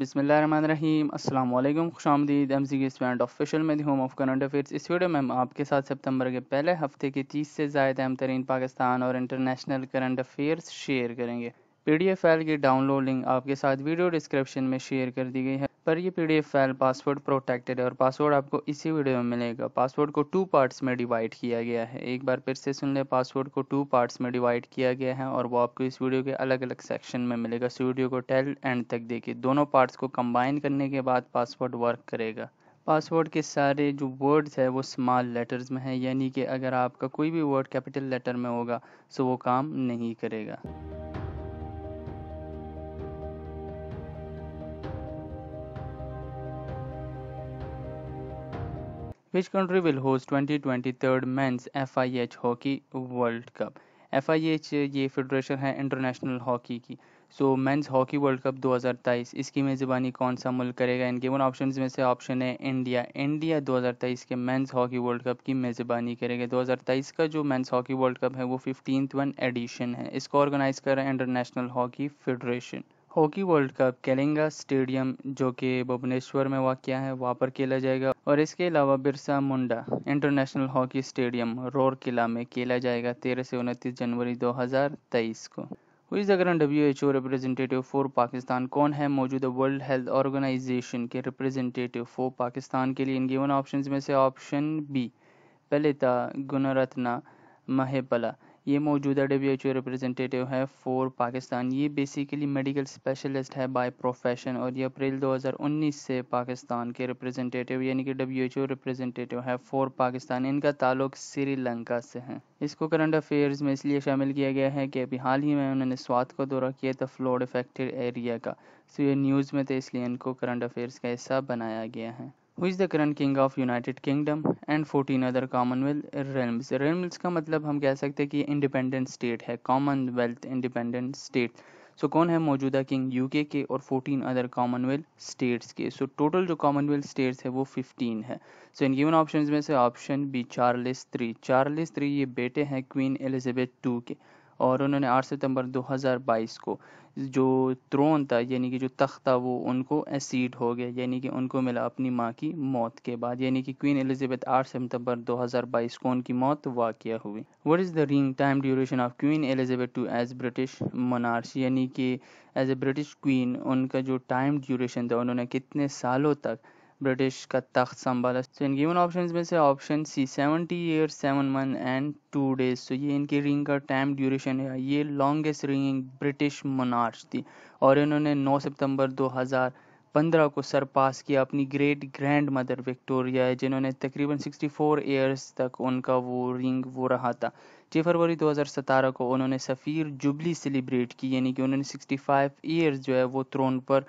बिसमीम अल्लाम खुश आमदीद एम सी स्टूडेंट ऑफिशियल में होम ऑफ करंट अफेयर्स इस वीडियो में हम आपके साथ सितंबर के पहले हफ्ते के तीस से ज़ायद अहम तरीन पाकिस्तान और इंटरनेशनल करंट अफेयर्स शेयर करेंगे पी डी एफ एल की डाउनलोड लिंक आपके साथ वीडियो डिस्क्रिप्शन में शेयर कर दी गई है पर ये पीडीएफ फाइल पासवर्ड प्रोटेक्टेड है और पासवर्ड आपको इसी वीडियो में मिलेगा पासवर्ड को टू पार्ट्स में डिवाइड किया गया है एक बार फिर से सुन लें पासवर्ड को टू पार्ट्स में डिवाइड किया गया है और वो आपको इस वीडियो के अलग अलग सेक्शन में मिलेगा इस वीडियो को टेल एंड तक देखिए दोनों पार्ट्स को कंबाइन करने के बाद पासवर्ड वर्क करेगा पासवर्ड के सारे जो वर्ड्स है वो स्मॉल लेटर्स में है यानी कि अगर आपका कोई भी वर्ड कैपिटल लेटर में होगा तो वो काम नहीं करेगा Which country will host 2023rd Men's FIH Hockey World Cup? FIH ये फेडरेशन है इंटरनेशनल हॉकी की so men's hockey world cup 2023 इसकी मेज़बानी कौन सा मुल्क करेगा इनके गिवन ऑप्शन में से ऑप्शन है इंडिया इंडिया 2023 के मेंस हॉकी वर्ल्ड कप की मेज़बानी करेगा 2023 का जो मेंस हॉकी वर्ल्ड कप है वो फिफ्टीन वन एडिशन है इसको ऑर्गेनाइज कर रहा है international hockey federation hockey world cup Kalinga stadium जो कि भुवनेश्वर में वाक़ है वहाँ पर खेला जाएगा और इसके अलावा Birsa Munda international hockey stadium Rourkela में खेला जाएगा तेरह से उनतीस जनवरी 2023 को हुई जगरन W H O representative for Pakistan कौन है मौजूदा वर्ल्ड हेल्थ ऑर्गेनाइजेशन के रिप्रेजेंटेटिव फॉर पाकिस्तान के लिए इन गिवन ऑप्शन में से ऑप्शन बी पलिता गुणरत्ना महेपला ये मौजूदा डब्ल्यू एच ओ रिप्रेजेंटेटिव है फॉर पाकिस्तान ये बेसिकली मेडिकल स्पेशलिस्ट है बाय प्रोफेशन और ये अप्रैल 2019 से पाकिस्तान के रिप्रेजेंटेटिव यानी कि डब्ल्यू एच ओ रिप्रेजेंटेटिव है फॉर पाकिस्तान इनका ताल्लुक श्रीलंका से है इसको करंट अफेयर्स में इसलिए शामिल किया गया है कि अभी हाल ही में उन्होंने स्वाद का दौरा किया था फ्लोड इफेक्टेड एरिया का सो ये न्यूज़ में थे तो इसलिए इनको करंट अफेयर्स का हिस्सा बनाया गया है who is the current king of United Kingdom and fourteen other commonwealth realms realms का मतलब हम कह सकते हैं कि इंडिपेंडेंट स्टेट है कॉमनवेल्थ इंडिपेंडेंट स्टेट सो कौन है मौजूदा किंग यूके के और फोर्टीन अदर कॉमनवेल्थ स्टेट्स के सो टोटल जो कॉमनवेल्थ स्टेट्स है वो फिफ्टीन है सो इन गिवन ऑप्शन में से option B Charles three Charles three ये बेटे हैं क्वीन एलिजेथ टू के और उन्होंने 8 सितंबर 2022 को जो त्रोन था यानी कि जो तख्त था वो उनको एसीड हो गया यानी कि उनको मिला अपनी माँ की मौत के बाद यानी कि क्वीन एलिजाबेथ 8 सितंबर 2022 को उनकी मौत वाक़ हुई वट इज़ द रिंग time duration of queen Elizabeth two as British monarchs यानी कि एज ए ब्रिटिश क्वीन उनका जो टाइम ड्यूरेशन था उन्होंने कितने सालों तक ब्रिटिश का तख्त संभाला तो इन गिवन ऑप्शन में से option C seventy year seven month and two days तो ये इनकी रिंग का टाइम ड्यूरेशन है ये लॉन्गेस्ट रिंग ब्रिटिश मनार्च थी और इन्होंने 9 सितंबर 2015 को सरपास किया अपनी ग्रेट ग्रैंड मदर विक्टोरिया जिन्होंने तकरीबन 64 ईयर्स तक उनका वो रिंग वो रहा था छः फरवरी 2017 को उन्होंने सफ़ीर जुबली सेलिब्रेट की यानी कि उन्होंने 65 ईयर्स जो है वो थ्रोन पर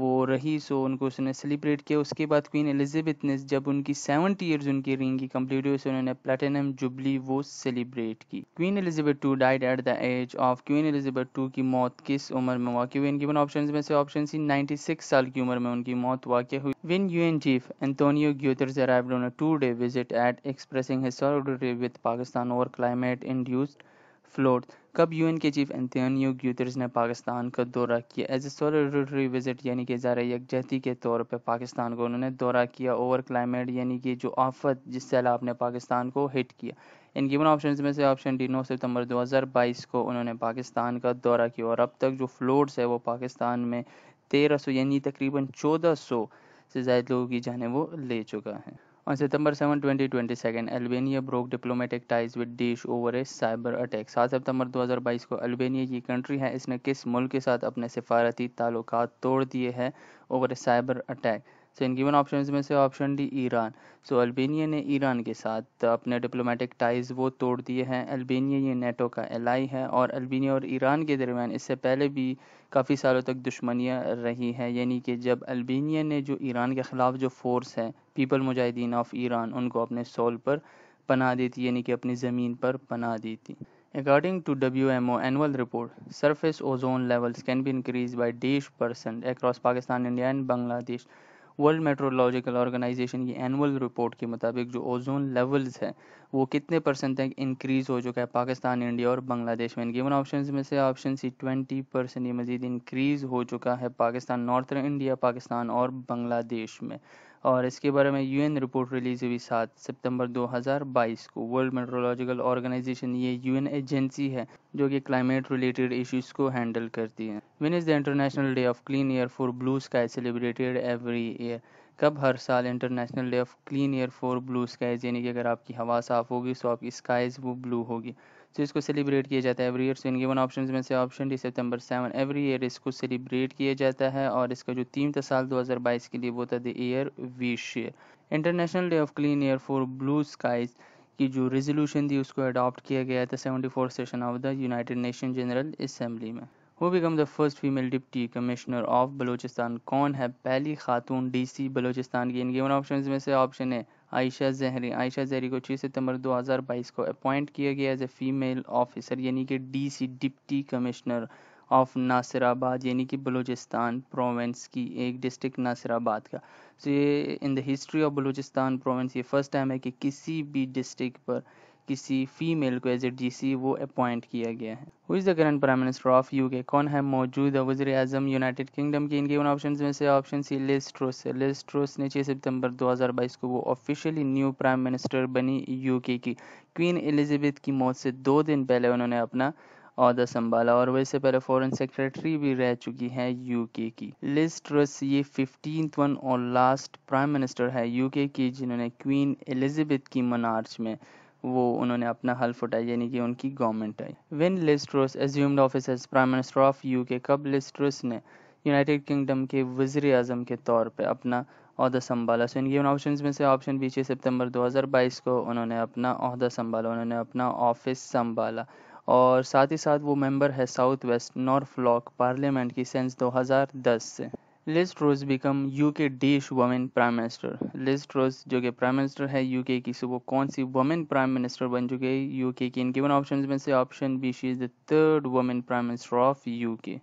वो रही सो उनको उसने सेलिब्रेट किया उसके बाद क्वीन एलिजाबेथ ने जब उनकी सेवेंटी ईयर्स उनकी रिंग की कम्प्लीट हुई उन्होंने प्लेटिनम जुबली वो सेलिब्रेट की queen Elizabeth two died at the age of queen Elizabeth two की मौत किस उम्र में वाक्य हुई इनकी ऑप्शन में से ऑप्शन सी सिक्स साल की उम्र में उनकी मौत वाक्य हुई when U N chief Antonio Guterres arrive two day visit at expressing historical with Pakistan और क्लाइमेट इंड्यूस्ड फ्लोट कब एन के चीफ एंतनी ग्यूतरस ने पाकिस्तान का दौरा किया एज ए सोलरी विजिट यानी कि ज़रा यकजहती के तौर पर पाकिस्तान को उन्होंने दौरा किया ओवर क्लाइमेट यानी कि जो आफत जिस सैलाब ने पाकिस्तान को हिट किया इन गिवन ऑप्शन में से ऑप्शन डी नौ सितंबर 2022 को उन्होंने पाकिस्तान का दौरा किया और अब तक जो फ्लोट्स है वो पाकिस्तान में तेरह सौ यानी तकरीबन चौदह सौ से ज़्यादा लोगों की जाने वो ले चुका है On September 7, 2022, Albania broke diplomatic ties with देश ओवर ए साइबर अटैक 7 सितंबर 2022 को अल्बेनिया की कंट्री है इसने किस मुल्क के साथ अपने सिफारती ताल्लुक तोड़ दिए हैं over a cyber attack so इन गिवन ऑप्शन में से option D Iran so Albania ने ईरान के साथ अपने डिप्लोमेटिक टाइज वो तोड़ दिए हैं अल्बेनिया ये नेटो का एलाई है और अल्बेनिया और ईरान के दरमियान इससे पहले भी काफ़ी सालों तक दुश्मनियाँ रही हैं यानी कि जब अल्बेनिया ने जो ईरान के ख़िलाफ़ जो फोर्स है पीपल मुजाहिदीन ऑफ ईरान उनको अपने सोल पर पना दी थी यानी कि अपनी ज़मीन पर पना दी थी according M O annual report surface ozone levels can can increase by dash percent across Pakistan India and Bangladesh world meteorological organisation की एनुअल रिपोर्ट के मुताबिक जो ओजोन लेवल्स हैं वो कितने परसेंट तक इंक्रीज़ हो चुका है पाकिस्तान इंडिया और बांग्लादेश में गिवन ऑप्शन में से ऑप्शन सी ट्वेंटी परसेंट मजीद इंक्रीज़ हो चुका है पाकिस्तान नॉर्थ इंडिया पाकिस्तान और बांग्लादेश में और इसके बारे में यूएन रिपोर्ट रिलीज हुई सात सितंबर 2022 को वर्ल्ड मेट्रोलॉजिकल ऑर्गेनाइजेशन ये यूएन एजेंसी है जो कि क्लाइमेट रिलेटेड इश्यूज को हैंडल करती है when is the international day of clean air for blue sky celebrated every year कब हर साल international day of clean air for blue skies यानी कि अगर आपकी हवा साफ होगी तो आपकी स्काईज वो ब्लू होगी सो इसको सेलिब्रेट किया जाता है every year so given option में से option D September seven every year इसको सेलिब्रेट किया जाता है और इसका जो थीम था साल 2022 के लिए वो था the year which international day of clean air for blue skies की जो रेजोल्यूशन थी उसको अडॉप्ट किया गया था seventy four session of the United Nation general assembly में who become the first female deputy commissioner of Balochistan कौन है पहली खातून डीसी बलोचिस्तान की इन गिवन ऑप्शन में से ऑप्शन है आयशा जहरी आयशा जहरी को 6 सितंबर 2022 को अपॉइंट किया गया एज ए फीमेल ऑफिसर यानी कि DC deputy commissioner of Nasirabad यानी कि बलूचिस्तान प्रोविंस की एक डिस्ट्रिक्ट नासिराबाद का सो ये in the history of Balochistan province ये फर्स्ट टाइम है कि किसी भी डिस्ट्रिक्ट पर किसी फीमेल को एज ए डीसी वो अपॉइंट किया गया है who is the current prime minister of U K कौन है मौजूदा वजी अजम यूनाइटेड किंगडम के इनके उन ऑप्शन में से ऑप्शन सी लिस ट्रोस है लिस ट्रोस ने छः सितंबर 2022 को वो ऑफिशियली न्यू प्राइम मिनिस्टर बनी यूके की क्वीन एलिजाबेथ की मौत से दो दिन पहले उन्होंने अपना अहदा संभाला और वैसे पहले फॉरेन सेक्रेटरी भी रह चुकी हैं यूके की लिज ट्रस ये फिफ्टीन वन और लास्ट प्राइम मिनिस्टर है यूके की जिन्होंने क्वीन एलिजाबेथ की मनार्च में वो उन्होंने अपना हल्फ उठाया यानी कि उनकी government I when Liz Truss assumed office as prime minister of U K कब लिस्ट्रोस ने यूनाइटेड किंगडम के वजीर अजम के तौर पर अपना अहदा संभाला सो इनके ऑप्शन में से ऑप्शन बी छः सितंबर 2022 को उन्होंने अपना अहदा संभाला उन्होंने अपना ऑफिस संभाला और साथ ही साथ वो मेंबर है south west Norfolk parliament की सेंस 2010 से Liz Truss become UK dash women prime minister Liz Truss जो कि प्राइम मिनिस्टर है यूके की सुबह कौन सी वमेन प्राइम मिनिस्टर बन चुके हैं यूके की इन गिवन ऑप्शन में से option B she is the third women prime minister of UK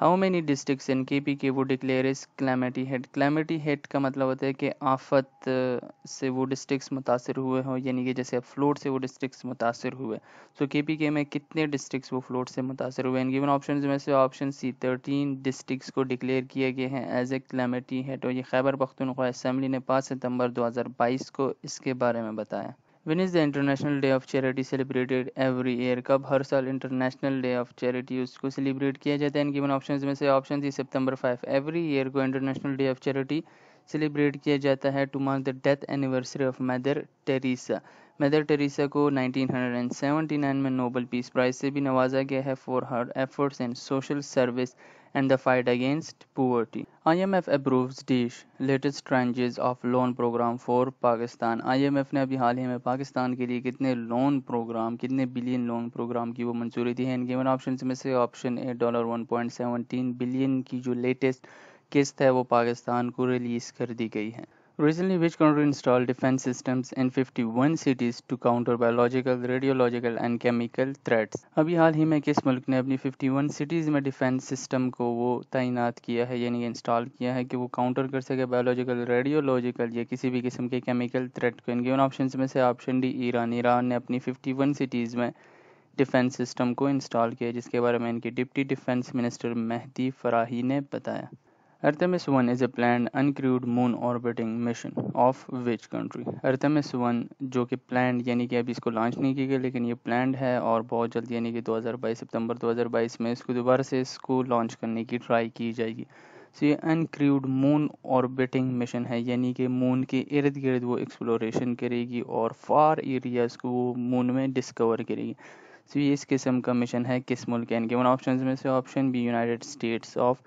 how many districts in K P K वो declare is calamity hit calamity hit का मतलब होता है कि आफत से वो डिस्ट्रिक्स मुतासर हुए हों यानी कि जैसे फ्लोट से वो डिस्ट्रिक्स मुतासर हुए सो के पी के में कितने डिस्ट्रिक्स वो फ्लोट से मुतासर हुए इन गिवन ऑप्शन में से ऑप्शन सी थर्टीन डिस्ट्रिक्स को डिक्लेयर किए गए हैं एज ए क्लैमिटी हेड और ये खैबर पख्तनख्वा असम्बली ने पाँच सितम्बर दो हज़ार बाईस को इसके बारे में बताया When is the International Day of Charity celebrated every year? कब हर साल International Day of Charity उसको celebrate किया जाता है गिवन ऑप्शंस में से option C September 5 every year को international day of charity celebrate किया जाता है to mark the death anniversary of mother Teresa mother Teresa को 1979 में नोबल पीस प्राइज से भी नवाजा गया है for her efforts and social service and the fight against poverty. IMF approves DISH latest tranches of loan program for Pakistan. IMF ने अभी हाल ही में पाकिस्तान के लिए कितने लोन प्रोग्राम कितने बिलियन लोन प्रोग्राम की वो मंजूरी दी है इन गिवन ऑप्शन में से ऑप्शन ए डॉलर 1.17 बिलियन की जो लेटेस्ट किस्त है वो पाकिस्तान को रिलीज कर दी गई है Recently, which country installed defense systems in 51 cities to counter biological, radiological and chemical threats? अभी हाल ही में किस मुल्क ने अपनी 51 सिटीज़ में डिफेंस सिस्टम को वो तैनात किया है यानी इंस्टॉल किया है कि वो काउंटर कर सके बायोलॉजिकल रेडियोलॉजिकल या किसी भी किस्म के केमिकल थ्रेट को इनके उन ऑप्शन में से ऑप्शन डी ईरान ईरान ने अपनी 51 सिटीज़ में डिफेंस सिस्टम को इंस्टॉल किया जिसके बारे में इनके deputy defence minister Mahdi Farahi ने बताया Artemis 1 is a planned uncrewed moon orbiting mission of which country? Artemis 1 जो कि planned यानी कि अभी इसको लॉन्च नहीं की गई लेकिन ये planned है और बहुत जल्द यानी कि 2022 सितंबर 2022 में इसको दोबारा से इसको लॉन्च करने की ट्राई की जाएगी सो ये अनक्रूड मून ऑर्बिटिंग मिशन है यानी कि मून के इर्द गिर्द वो एक्सप्लोरेशन करेगी और फार एरियाज़ को वो मून में डिस्कवर करेगी सो ये इस किस्म का मिशन है किस मुल्क एंड वन ऑप्शन में से option B United States of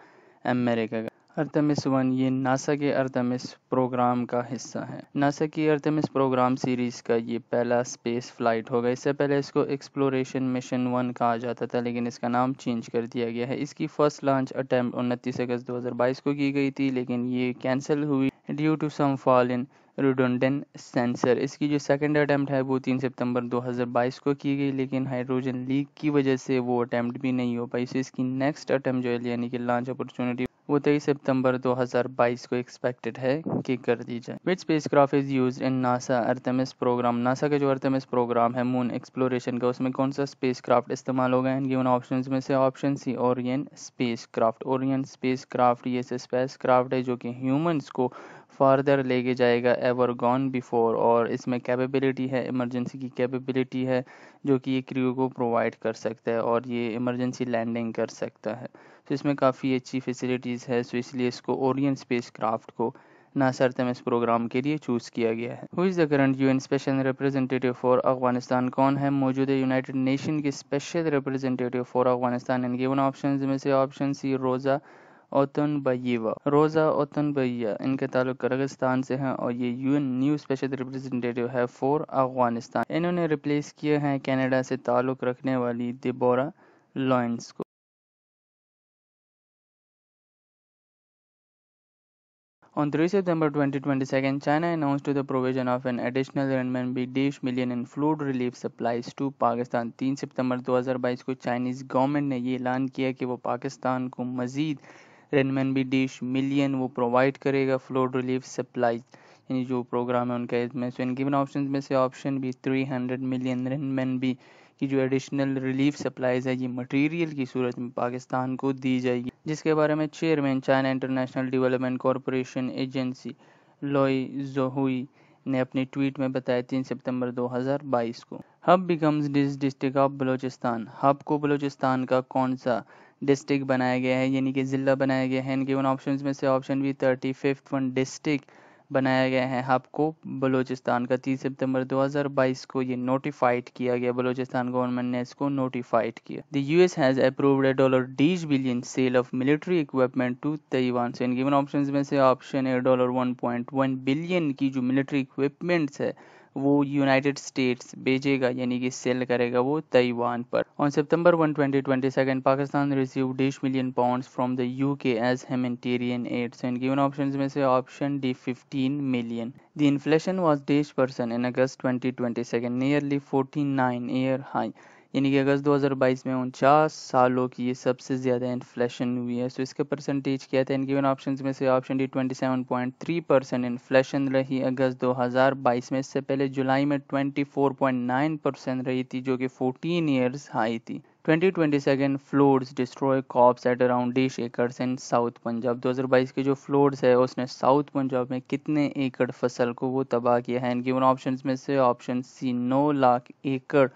America का अर्थमिस वन ये नासा के अर्थमिस प्रोग्राम का हिस्सा है नासा की अर्थमिस प्रोग्राम सीरीज़ का ये पहला स्पेस फ्लाइट होगा इससे पहले इसको एक्सप्लोरेशन मिशन वन कहा जाता था लेकिन इसका नाम चेंज कर दिया गया है इसकी फर्स्ट लॉन्च अटैम्प उनतीस अगस्त 2022 को की गई थी लेकिन ये कैंसिल हुई due to some fall in redundant sensor इसकी जो सेकेंड अटैम्प्ट है वो तीन सितंबर 2022 को की गई लेकिन हाइड्रोजन लीक की वजह से वो अटैम्प्ट भी नहीं हो पाई इससे इसकी नेक्स्ट अटैम्प्ट जो है यानी कि लॉन्च अपॉर्चुनिटी वो तेईस सितंबर 2022 को एक्सपेक्टेड है कि कर दी जाए which space craft is use in NASA Artemis program NASA का जो अर्थेमिस प्रोग्राम है मून एक्सप्लोरेशन का उसमें कौन सा स्पेस क्राफ्ट इस्तेमाल होगा एंड गिवन ऑप्शन में से option C Orion space craft Orion space craft ये स्पेस क्राफ्ट है जो कि ह्यूमन्स को फारदर लेके जाएगा एवर गॉन बिफोर और इसमें कैपेबिलिटी है इमरजेंसी की कैपेबिलिटी है जो कि ये क्रियो को प्रोवाइड कर सकता है और ये इमरजेंसी लैंडिंग कर सकता है तो इसमें काफ़ी अच्छी फैसिलिटीज़ है सो तो इसलिए इसको ओरियन स्पेस क्राफ्ट को नासा इस प्रोग्राम के लिए चूज़ किया गया है who is the current UN special representative for Afghanistan कौन है मौजूदा यूनाइटेड नेशन के स्पेशल रिप्रेजेंटेटिव फॉर अफगानिस्तान इन गिवन ऑप्शन में से ऑप्शन सी रोज़ा ओतन बयवा रोज़ा ओतन बैया इनके ताल्लुक करगिस्तान से हैं और ये यूएन न्यू स्पेशल रिप्रेजेंटेटिव है फॉर अफगानिस्तान इन्होंने रिप्लेस किए हैं कनाडा से ताल्लुक़ रखने वाली दिबोरा लॉइंस को On 3 September 2022, China announced the provision of an additional RMB million in flood relief supplies to Pakistan 3 सितंबर 2022 को चाइनीज़ गवर्नमेंट ने ये ऐलान किया कि वो पाकिस्तान को मज़ीद रनमैन मिलियन वो प्रोवाइड करेगा फ्लूड रिलीफ सप्लाईज यानी जो प्रोग्राम है उनका इसमें सो इन गिवन ऑप्शन में से ऑप्शन बी 300 मिलियन रनमैन की जो एडिशनल रिलीफ सप्लाईज है ये मटेरियल की सूरत में पाकिस्तान को दी जाएगी जिसके बारे में chairman China international development corporation agency Luo Zhaohui ने अपने ट्वीट में बताया तीन सितंबर 2022 को Hub becomes dash district of Balochistan Hub को बलोचिस्तान का कौन सा डिस्ट्रिक्ट बनाया गया है यानी कि ज़िला बनाया गया है इनके उन ऑप्शन में से ऑप्शन भी थर्टी फिफ्थ वन डिस्ट्रिक्ट बनाया गया है हब को बलूचिस्तान का तीस सितंबर 2022 को ये नोटिफाइड किया गया बलूचिस्तान गवर्नमेंट ने इसको नोटिफाइड किया the US has approved dollar dash billion sale of military equipment to Taiwan so इन गिवन ऑप्शन में से ऑप्शन है डॉलर 1.1 बिलियन की जो मिलिट्री इक्विपमेंट्स है वो यूनाइटेड स्टेट्स भेजेगा यानी कि सेल करेगा वो ताइवान पर on September 1 2022 Pakistan receive dash million pounds from the UK as humanitarian aids and given options में से option D 15 million the inflation was dash percent in August 2022 nearly 49 year high यानी कि अगस्त 2022 में उनचास सालों की ये सबसे ज़्यादा इन्फ्लेशन हुई है सो इसके परसेंटेज क्या था इन गिवन ऑप्शन में से ऑप्शन डी 27.3 परसेंट इन्फ्लेशन रही अगस्त 2022 में इससे पहले जुलाई में 24.9 परसेंट रही थी जो कि 14 इयर्स हाई थी 2022 floods destroy crops at around dash acres in south Punjab 2022 के जो फ्लोड्स है उसने साउथ पंजाब में कितने एकड़ फसल को वो तबाह किया है इन गिवन ऑप्शंस में से ऑप्शन सी नौ लाख एकड़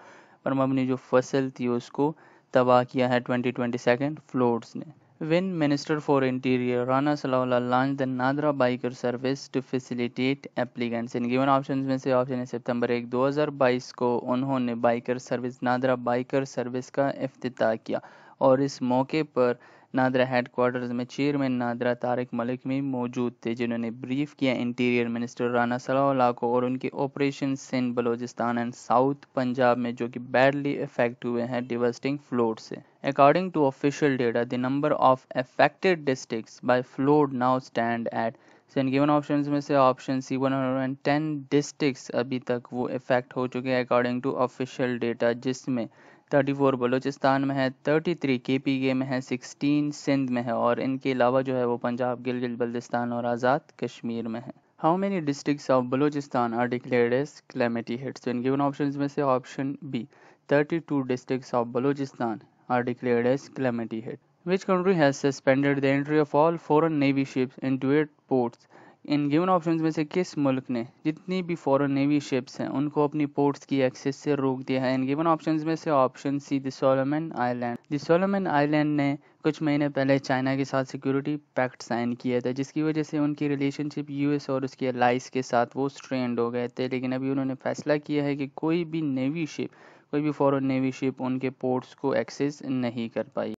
परमाब ने जो फसल थी उसको तबाह किया है ट्वेंटी ट्वेंटी सेकेंड फ्लोर्स ने When Minister for Interior Rana Salaula launched the Nadra Biker Service to facilitate applicants. इन गिवन ऑप्शंस में से ऑप्शन है सितंबर एक 2022 को उन्होंने biker service NADRA biker service का अफ्त किया और इस मौके पर नादरा हेडक्वार्टर्स में चेयरमैन नादरा तारिक मलिक भी मौजूद थे जिन्होंने ब्रीफ किया इंटीरियर मिनिस्टर राना सलाउल्ला को और उनके operation Sindh Balochistan and south Punjab में जो कि बैडली इफेक्ट हुए हैं डिवस्टिंग फ्लोड से according to official data the number of affected district by flood now stand at so इन गिवन ऑप्शंस में से ऑप्शन सी 110 डिस्ट्रिक्ट्स अभी तक वो इफेक्ट हो चुके हैं अकॉर्डिंग टू ऑफिशियल डेटा जिसमें थर्टी फोर बलोचिस्तान में है thirty three K P KPK में है सिक्सटीन सिंध में है और इनके अलावा जो है वो पंजाब गिलगित बल्दिस्तान और आज़ाद कश्मीर में है how many districts of Balochistan are declared as calamity hits इन गिवन ऑप्शन में से option B thirty two districts of Balochistan are declared as calamity hit which country has suspended the entry of all foreign navy ships into at ports इन given option में से किस मुल्क ने जितनी भी फॉरेन नेवी शिप्स हैं उनको अपनी पोर्ट्स की एक्सेस से रोक दिया है इन गिवन ऑप्शन में से option C Solomon island island island island ने कुछ महीने पहले चाइना के साथ सिक्योरिटी पैक्ट साइन किया था जिसकी वजह से उनकी रिलेशनशिप यूएस और उसके अलाइस के साथ वो स्ट्रेंड हो गए थे लेकिन अभी उन्होंने फैसला किया है कि कोई भी नेवी शिप कोई भी फॉरन नेवी शिप उनके पोर्ट्स को एक्सेस नहीं कर पाई